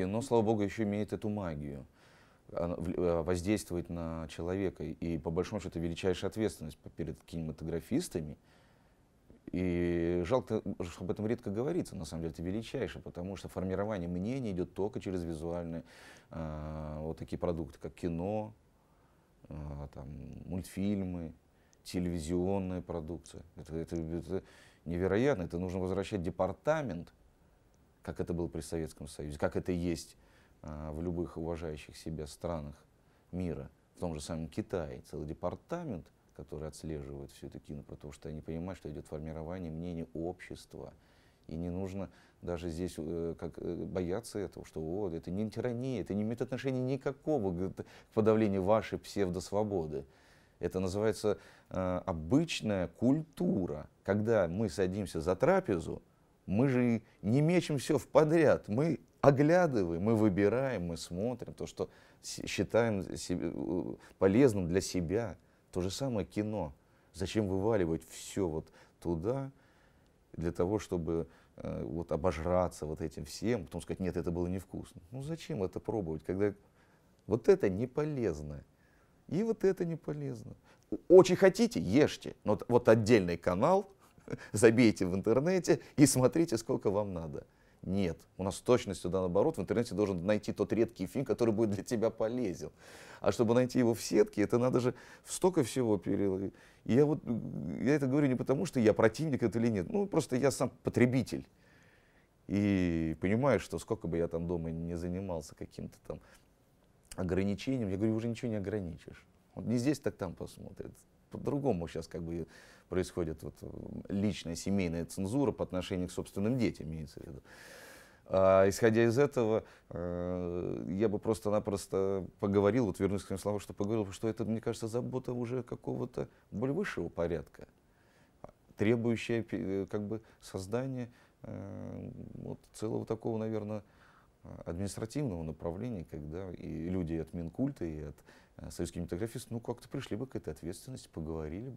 практически, но, слава богу, еще имеет эту магию э, воздействовать на человека. И, по большому счету, величайшая ответственность перед кинематографистами. И жалко, что об этом редко говорится, на самом деле, это величайшее, потому что формирование мнений идет только через визуальные э, вот такие продукты, как кино, э, там, мультфильмы, телевизионная продукция. Это, это, это невероятно, это нужно возвращать департамент – как это было при Советском Союзе, как это есть э, в любых уважающих себя странах мира, в том же самом Китае, целый департамент, который отслеживает все это кино, потому что они понимают, что идет формирование мнения общества. И не нужно даже здесь э, как, э, бояться этого, что о, это не тирания, это не имеет отношения никакого к подавлению вашей псевдосвободы. Это называется э, обычная культура, когда мы садимся за трапезу, мы же не мечем все в подряд, мы оглядываем, мы выбираем, мы смотрим то, что считаем себе, полезным для себя. То же самое кино. Зачем вываливать все вот туда, для того, чтобы э, вот обожраться вот этим всем, потом сказать, нет, это было невкусно. Ну зачем это пробовать, когда вот это не полезно, и вот это не полезно. Очень хотите, ешьте, но вот отдельный канал – забейте в интернете и смотрите, сколько вам надо. Нет, у нас с точностью, наоборот, в интернете должен найти тот редкий фильм, который будет для тебя полезен. А чтобы найти его в сетке, это надо же столько всего переложить. И я вот, я это говорю не потому, что я противник это или нет, ну, просто я сам потребитель. И понимаю, что сколько бы я там дома не занимался каким-то там ограничением, я говорю, уже ничего не ограничишь. Вот не здесь, так там посмотрят по-другому сейчас как бы происходит вот э, личная семейная цензура по отношению к собственным детям, имеется в виду. А, исходя из этого, э, я бы просто-напросто поговорил, вот вернусь к своим словам, что поговорил, что это, мне кажется, забота уже какого-то более высшего порядка, требующая э, как бы создания э, вот, целого такого, наверное, административного направления, когда и люди от Минкульта, и от э, Союза кинематографистов, ну, как-то пришли бы к этой ответственности, поговорили бы.